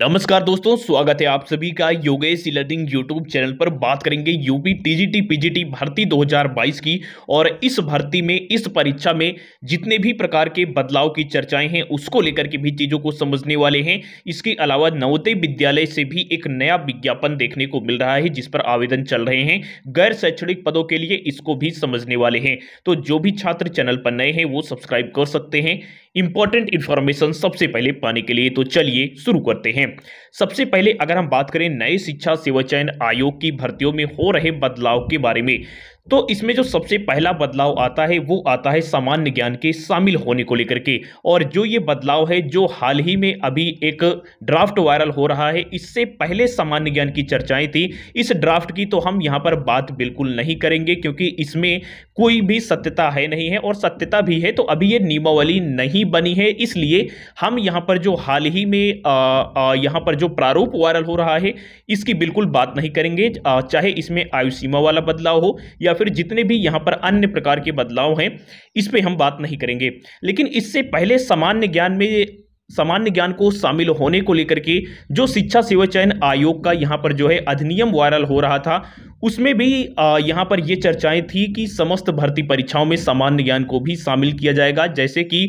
नमस्कार दोस्तों स्वागत है आप सभी का योगेश लर्निंग यूट्यूब चैनल पर बात करेंगे यूपी टीजीटी पीजीटी भर्ती 2022 की और इस भर्ती में इस परीक्षा में जितने भी प्रकार के बदलाव की चर्चाएं हैं उसको लेकर के भी चीज़ों को समझने वाले हैं इसके अलावा नवोदय विद्यालय से भी एक नया विज्ञापन देखने को मिल रहा है जिस पर आवेदन चल रहे हैं गैर शैक्षणिक पदों के लिए इसको भी समझने वाले हैं तो जो भी छात्र चैनल पर नए हैं वो सब्सक्राइब कर सकते हैं इंपॉर्टेंट इन्फॉर्मेशन सबसे पहले पाने के लिए तो चलिए शुरू करते हैं हैं सबसे पहले अगर हम बात करें नए शिक्षा सेवा चयन आयोग की भर्तियों में हो रहे बदलाव के बारे में तो इसमें जो सबसे पहला बदलाव आता है वो आता है सामान्य ज्ञान के शामिल होने को लेकर के और जो ये बदलाव है जो हाल ही में अभी एक ड्राफ्ट वायरल हो रहा है इससे पहले सामान्य ज्ञान की चर्चाएं थी इस ड्राफ्ट की तो हम यहाँ पर बात बिल्कुल नहीं करेंगे क्योंकि इसमें कोई भी सत्यता है नहीं है और सत्यता भी है तो अभी ये नियमावली नहीं बनी है इसलिए हम यहाँ पर जो हाल ही में यहाँ पर जो प्रारूप वायरल हो रहा है इसकी बिल्कुल बात नहीं करेंगे चाहे इसमें आयु सीमा वाला बदलाव हो या या फिर जितने भी यहाँ पर अन्य प्रकार के बदलाव हैं इस पर हम बात नहीं करेंगे लेकिन इससे पहले सामान्य ज्ञान में सामान्य ज्ञान को शामिल होने को लेकर के जो शिक्षा सेवा चयन आयोग का यहाँ पर जो है अधिनियम वायरल हो रहा था उसमें भी यहाँ पर ये चर्चाएं थी कि समस्त भर्ती परीक्षाओं में सामान्य ज्ञान को भी शामिल किया जाएगा जैसे कि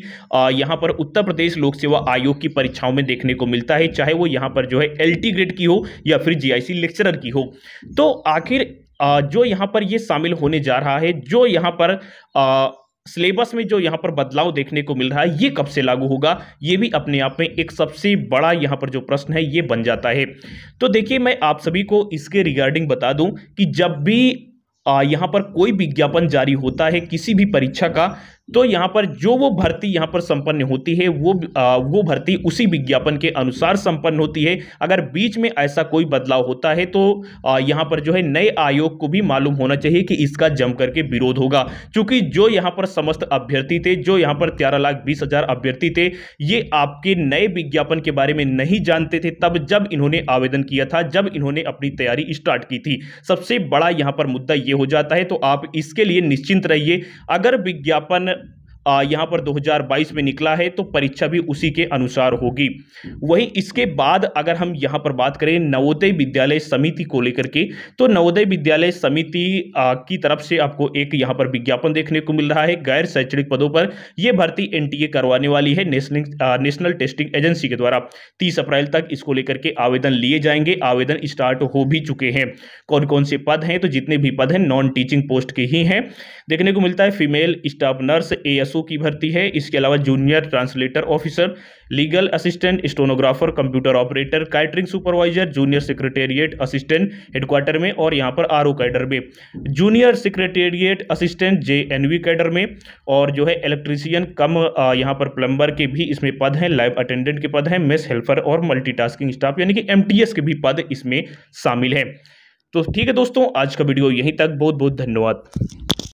यहाँ पर उत्तर प्रदेश लोक सेवा आयोग की परीक्षाओं में देखने को मिलता है चाहे वो यहाँ पर जो है एल ग्रेड की हो या फिर जी लेक्चरर की हो तो आखिर जो यहाँ पर ये शामिल होने जा रहा है जो यहाँ पर सिलेबस में जो यहाँ पर बदलाव देखने को मिल रहा है ये कब से लागू होगा ये भी अपने आप में एक सबसे बड़ा यहाँ पर जो प्रश्न है ये बन जाता है तो देखिए मैं आप सभी को इसके रिगार्डिंग बता दूँ कि जब भी यहाँ पर कोई विज्ञापन जारी होता है किसी भी परीक्षा का तो यहाँ पर जो वो भर्ती यहाँ पर संपन्न होती है वो आ, वो भर्ती उसी विज्ञापन के अनुसार संपन्न होती है अगर बीच में ऐसा कोई बदलाव होता है तो आ, यहाँ पर जो है नए आयोग को भी मालूम होना चाहिए कि इसका जमकर के विरोध होगा क्योंकि जो यहाँ पर समस्त अभ्यर्थी थे जो यहाँ पर तेरह लाख बीस हजार अभ्यर्थी थे ये आपके नए विज्ञापन के बारे में नहीं जानते थे तब जब इन्होंने आवेदन किया था जब इन्होंने अपनी तैयारी स्टार्ट की थी सबसे बड़ा यहाँ पर मुद्दा ये हो जाता है तो आप इसके लिए निश्चिंत रहिए अगर विज्ञापन यहाँ पर 2022 में निकला है तो परीक्षा भी उसी के अनुसार होगी वहीं इसके बाद अगर हम यहाँ पर बात करें नवोदय विद्यालय समिति को लेकर के तो नवोदय विद्यालय समिति की तरफ से आपको एक यहाँ पर विज्ञापन देखने को मिल रहा है गैर शैक्षणिक पदों पर यह भर्ती एनटीए करवाने वाली है नेशनल नेशनल टेस्टिंग एजेंसी के द्वारा तीस अप्रैल तक इसको लेकर के आवेदन लिए जाएंगे आवेदन स्टार्ट हो भी चुके हैं कौन कौन से पद हैं तो जितने भी पद हैं नॉन टीचिंग पोस्ट के ही हैं देखने को मिलता है female staff nurse A S SO की भर्ती है इसके अलावा junior translator officer legal assistant stenographer computer operator catering supervisor junior secretariat assistant headquarter में और यहाँ पर आर ओ कैडर में junior secretariat assistant J N V cadre में और जो है इलेक्ट्रीसियन कम यहाँ पर प्लम्बर के भी इसमें पद हैं लाइव अटेंडेंट के पद हैं मेस हेल्पर और मल्टीटास्किंग स्टाफ यानी कि एमटीएस के भी पद इसमें शामिल हैं तो ठीक है दोस्तों आज का वीडियो यहीं तक बहुत बहुत धन्यवाद